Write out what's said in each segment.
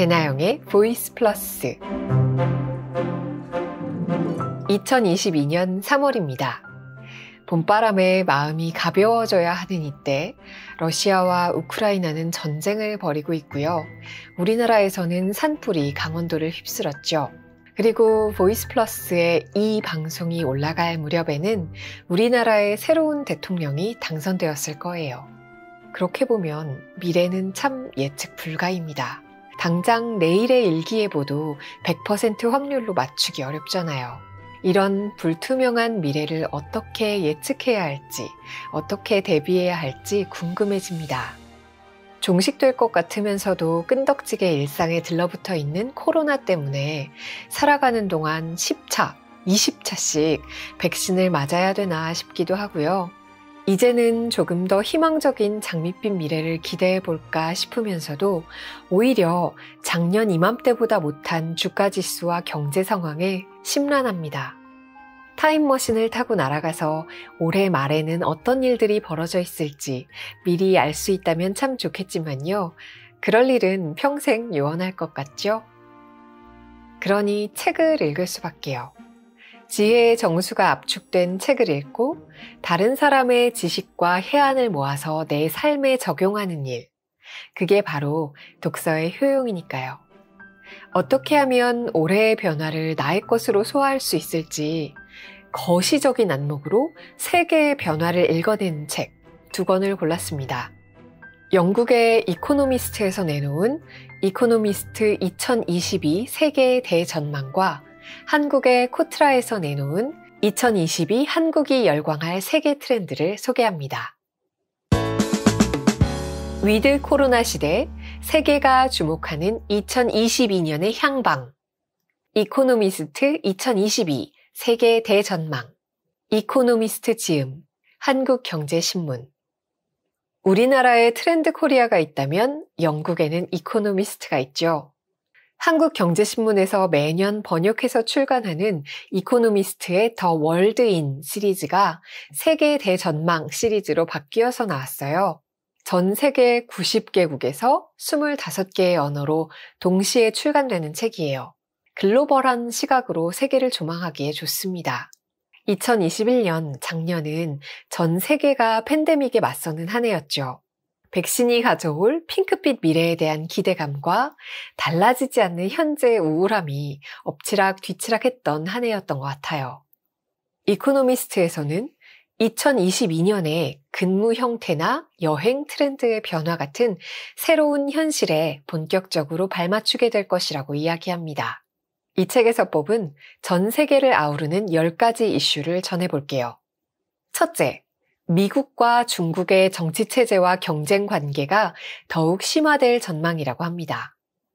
배나영의 보이스 플러스 2022년 3월입니다. 봄바람에 마음이 가벼워져야 하는 이때 러시아와 우크라이나는 전쟁을 벌이고 있고요. 우리나라에서는 산불이 강원도를 휩쓸었죠. 그리고 보이스 플러스의 이 방송이 올라갈 무렵에는 우리나라의 새로운 대통령이 당선되었을 거예요. 그렇게 보면 미래는 참 예측 불가입니다. 당장 내일의 일기예보도 100% 확률로 맞추기 어렵잖아요. 이런 불투명한 미래를 어떻게 예측해야 할지, 어떻게 대비해야 할지 궁금해집니다. 종식될 것 같으면서도 끈덕지게 일상에 들러붙어 있는 코로나 때문에 살아가는 동안 10차, 20차씩 백신을 맞아야 되나 싶기도 하고요. 이제는 조금 더 희망적인 장밋빛 미래를 기대해 볼까 싶으면서도 오히려 작년 이맘때보다 못한 주가 지수와 경제 상황에 심란합니다. 타임머신을 타고 날아가서 올해 말에는 어떤 일들이 벌어져 있을지 미리 알 수 있다면 참 좋겠지만요. 그럴 일은 평생 요원할 것 같죠? 그러니 책을 읽을 수밖에요. 지혜의 정수가 압축된 책을 읽고 다른 사람의 지식과 해안을 모아서 내 삶에 적용하는 일. 그게 바로 독서의 효용이니까요. 어떻게 하면 올해의 변화를 나의 것으로 소화할 수 있을지 거시적인 안목으로 세계의 변화를 읽어낸 책 두 권을 골랐습니다. 영국의 이코노미스트에서 내놓은 이코노미스트 2022 세계의 대전망과 한국의 코트라에서 내놓은 2022 한국이 열광할 세계 트렌드를 소개합니다. 위드 코로나 시대 세계가 주목하는 2022년의 향방. 이코노미스트 2022 세계 대전망. 이코노미스트 지음. 한국경제신문. 우리나라에 트렌드 코리아가 있다면 영국에는 이코노미스트가 있죠. 한국경제신문에서 매년 번역해서 출간하는 이코노미스트의 더 월드인 시리즈가 세계 대전망 시리즈로 바뀌어서 나왔어요. 전 세계 90개국에서 25개의 언어로 동시에 출간되는 책이에요. 글로벌한 시각으로 세계를 조망하기에 좋습니다. 2021년 작년은 전 세계가 팬데믹에 맞서는 한 해였죠. 백신이 가져올 핑크빛 미래에 대한 기대감과 달라지지 않는 현재의 우울함이 엎치락 뒤치락 했던 한 해였던 것 같아요. 이코노미스트에서는 2022년에 근무 형태나 여행 트렌드의 변화 같은 새로운 현실에 본격적으로 발맞추게 될 것이라고 이야기합니다. 이 책에서 뽑은 전 세계를 아우르는 10가지 이슈를 전해볼게요. 첫째, 미국과 중국의 정치체제와 경쟁 관계가 더욱 심화될 전망이라고 합니다.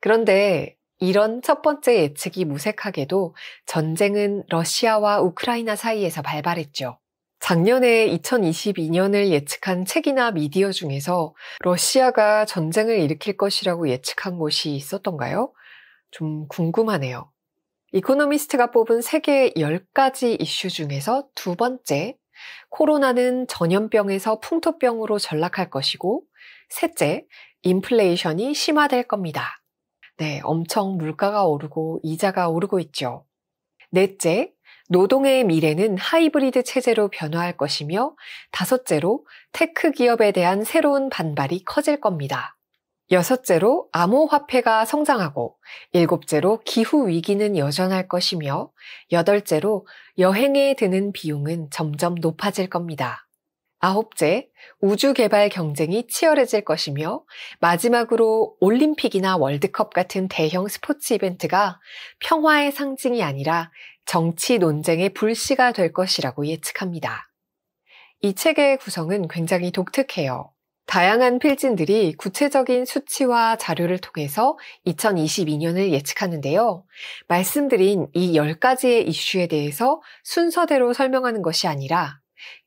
그런데 이런 첫 번째 예측이 무색하게도 전쟁은 러시아와 우크라이나 사이에서 발발했죠. 작년에 2022년을 예측한 책이나 미디어 중에서 러시아가 전쟁을 일으킬 것이라고 예측한 곳이 있었던가요? 좀 궁금하네요. 이코노미스트가 뽑은 세계 10가지 이슈 중에서 두 번째 코로나는 전염병에서 풍토병으로 전락할 것이고, 셋째, 인플레이션이 심화될 겁니다. 네, 엄청 물가가 오르고 이자가 오르고 있죠. 넷째, 노동의 미래는 하이브리드 체제로 변화할 것이며, 다섯째로 테크 기업에 대한 새로운 반발이 커질 겁니다. 여섯째로 암호화폐가 성장하고 일곱째로 기후위기는 여전할 것이며 여덟째로 여행에 드는 비용은 점점 높아질 겁니다. 아홉째, 우주개발 경쟁이 치열해질 것이며 마지막으로 올림픽이나 월드컵 같은 대형 스포츠 이벤트가 평화의 상징이 아니라 정치 논쟁의 불씨가 될 것이라고 예측합니다. 이 책의 구성은 굉장히 독특해요. 다양한 필진들이 구체적인 수치와 자료를 통해서 2022년을 예측하는데요. 말씀드린 이 10가지의 이슈에 대해서 순서대로 설명하는 것이 아니라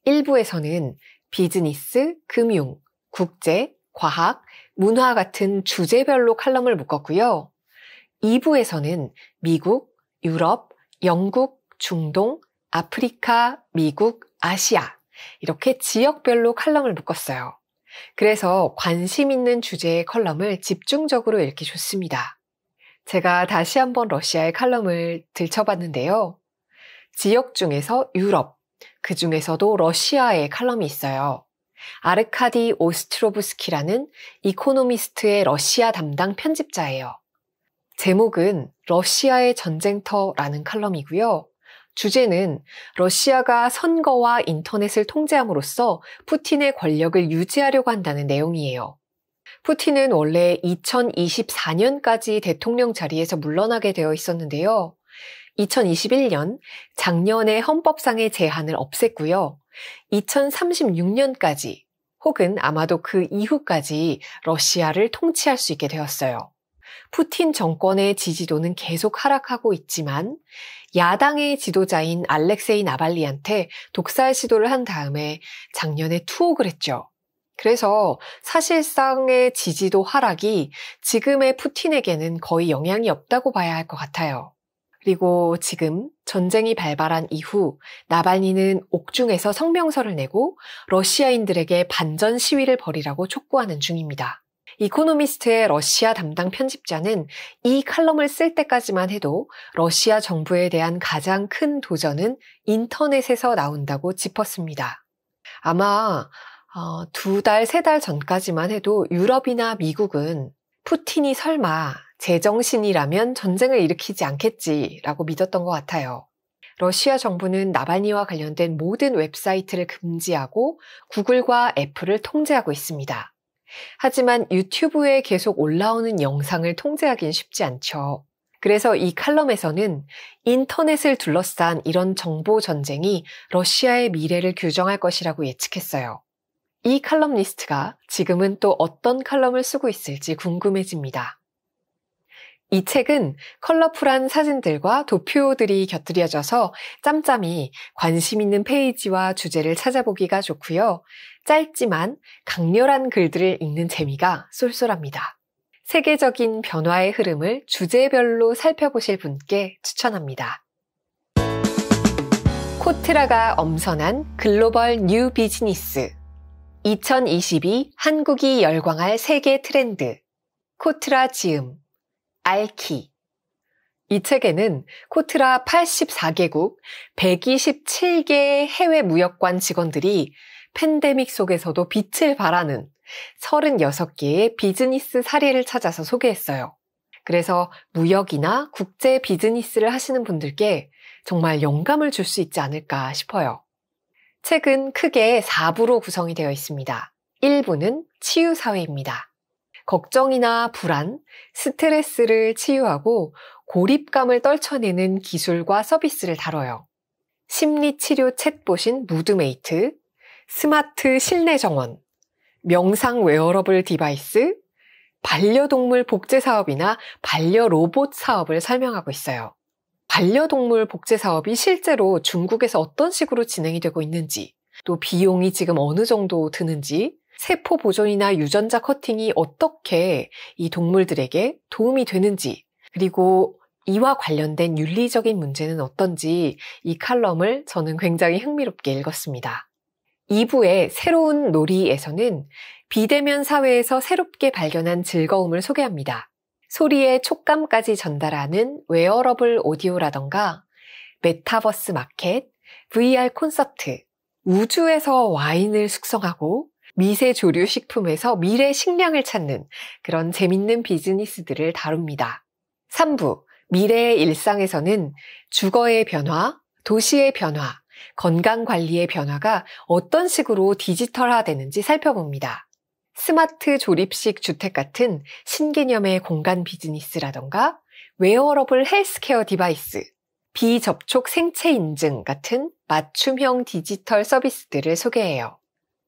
1부에서는 비즈니스, 금융, 국제, 과학, 문화 같은 주제별로 칼럼을 묶었고요. 2부에서는 미국, 유럽, 영국, 중동, 아프리카, 미국, 아시아 이렇게 지역별로 칼럼을 묶었어요. 그래서 관심 있는 주제의 컬럼을 집중적으로 읽기 좋습니다. 제가 다시 한번 러시아의 칼럼을 들춰봤는데요. 지역 중에서 유럽, 그 중에서도 러시아의 칼럼이 있어요. 아르카디 오스트로브스키라는 이코노미스트의 러시아 담당 편집자예요. 제목은 러시아의 전쟁터라는 칼럼이고요. 주제는 러시아가 선거와 인터넷을 통제함으로써 푸틴의 권력을 유지하려고 한다는 내용이에요. 푸틴은 원래 2024년까지 대통령 자리에서 물러나게 되어 있었는데요. 2021년 작년에 헌법상의 제한을 없앴고요. 2036년까지 혹은 아마도 그 이후까지 러시아를 통치할 수 있게 되었어요. 푸틴 정권의 지지도는 계속 하락하고 있지만 야당의 지도자인 알렉세이 나발리한테 독살 시도를 한 다음에 작년에 투옥을 했죠. 그래서 사실상의 지지도 하락이 지금의 푸틴에게는 거의 영향이 없다고 봐야 할 것 같아요. 그리고 지금 전쟁이 발발한 이후 나발리는 옥중에서 성명서를 내고 러시아인들에게 반전 시위를 벌이라고 촉구하는 중입니다. 이코노미스트의 러시아 담당 편집자는 이 칼럼을 쓸 때까지만 해도 러시아 정부에 대한 가장 큰 도전은 인터넷에서 나온다고 짚었습니다. 아마 어, 두 달, 세 달 전까지만 해도 유럽이나 미국은 푸틴이 설마 제정신이라면 전쟁을 일으키지 않겠지라고 믿었던 것 같아요. 러시아 정부는 나발니와 관련된 모든 웹사이트를 금지하고 구글과 애플을 통제하고 있습니다. 하지만 유튜브에 계속 올라오는 영상을 통제하긴 쉽지 않죠. 그래서 이 칼럼에서는 인터넷을 둘러싼 이런 정보 전쟁이 러시아의 미래를 규정할 것이라고 예측했어요. 이 칼럼니스트가 지금은 또 어떤 칼럼을 쓰고 있을지 궁금해집니다. 이 책은 컬러풀한 사진들과 도표들이 곁들여져서 짬짬이 관심 있는 페이지와 주제를 찾아보기가 좋고요. 짧지만 강렬한 글들을 읽는 재미가 쏠쏠합니다. 세계적인 변화의 흐름을 주제별로 살펴보실 분께 추천합니다. 코트라가 엄선한 글로벌 뉴 비즈니스 2022 한국이 열광할 세계 트렌드 코트라 지음 알키 이 책에는 코트라 84개국 127개의 해외 무역관 직원들이 팬데믹 속에서도 빛을 발하는 36개의 비즈니스 사례를 찾아서 소개했어요. 그래서 무역이나 국제 비즈니스를 하시는 분들께 정말 영감을 줄 수 있지 않을까 싶어요. 책은 크게 4부로 구성이 되어 있습니다. 1부는 치유사회입니다. 걱정이나 불안, 스트레스를 치유하고 고립감을 떨쳐내는 기술과 서비스를 다뤄요. 심리치료 챗봇인 무드메이트, 스마트 실내 정원, 명상 웨어러블 디바이스, 반려동물 복제 사업이나 반려로봇 사업을 설명하고 있어요. 반려동물 복제 사업이 실제로 중국에서 어떤 식으로 진행이 되고 있는지, 또 비용이 지금 어느 정도 드는지, 세포 보존이나 유전자 커팅이 어떻게 이 동물들에게 도움이 되는지, 그리고 이와 관련된 윤리적인 문제는 어떤지 이 칼럼을 저는 굉장히 흥미롭게 읽었습니다. 2부의 새로운 놀이에서는 비대면 사회에서 새롭게 발견한 즐거움을 소개합니다. 소리의 촉감까지 전달하는 웨어러블 오디오라던가 메타버스 마켓, VR 콘서트, 우주에서 와인을 숙성하고 미세 조류 식품에서 미래 식량을 찾는 그런 재밌는 비즈니스들을 다룹니다. 3부, 미래의 일상에서는 주거의 변화, 도시의 변화, 건강 관리의 변화가 어떤 식으로 디지털화되는지 살펴봅니다. 스마트 조립식 주택 같은 신개념의 공간 비즈니스라던가 웨어러블 헬스케어 디바이스, 비접촉 생체 인증 같은 맞춤형 디지털 서비스들을 소개해요.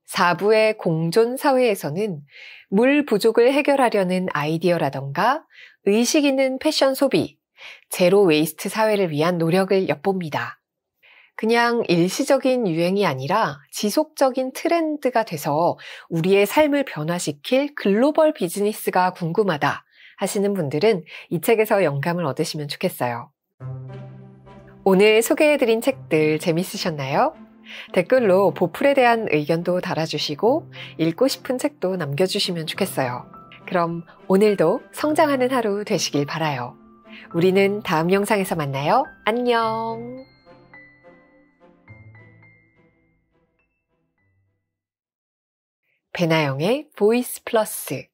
4부의 공존 사회에서는 물 부족을 해결하려는 아이디어라던가 의식 있는 패션 소비, 제로 웨이스트 사회를 위한 노력을 엿봅니다. 그냥 일시적인 유행이 아니라 지속적인 트렌드가 돼서 우리의 삶을 변화시킬 글로벌 비즈니스가 궁금하다 하시는 분들은 이 책에서 영감을 얻으시면 좋겠어요. 오늘 소개해드린 책들 재밌으셨나요? 댓글로 보풀에 대한 의견도 달아주시고 읽고 싶은 책도 남겨주시면 좋겠어요. 그럼 오늘도 성장하는 하루 되시길 바라요. 우리는 다음 영상에서 만나요. 안녕! 배나영의 보이스 플러스